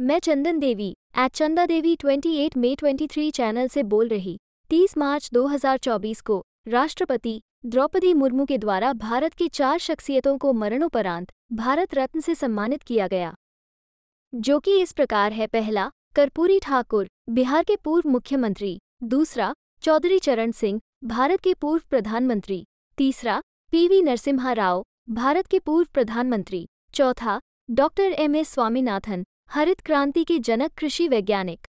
मैं चंदन देवी एट चंदा देवी 28 मई 23 चैनल से बोल रही 30 मार्च 2024 को राष्ट्रपति द्रौपदी मुर्मू के द्वारा भारत की चार शख्सियतों को मरणोपरांत भारत रत्न से सम्मानित किया गया जो कि इस प्रकार है पहला कर्पूरी ठाकुर बिहार के पूर्व मुख्यमंत्री दूसरा चौधरी चरण सिंह भारत के पूर्व प्रधानमंत्री तीसरा पीवी नरसिम्हा राव भारत के पूर्व प्रधानमंत्री चौथा डॉक्टर एम एस स्वामीनाथन हरित क्रांति के जनक कृषि वैज्ञानिक